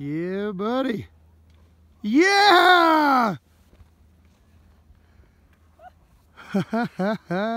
Yeah, buddy. Yeah!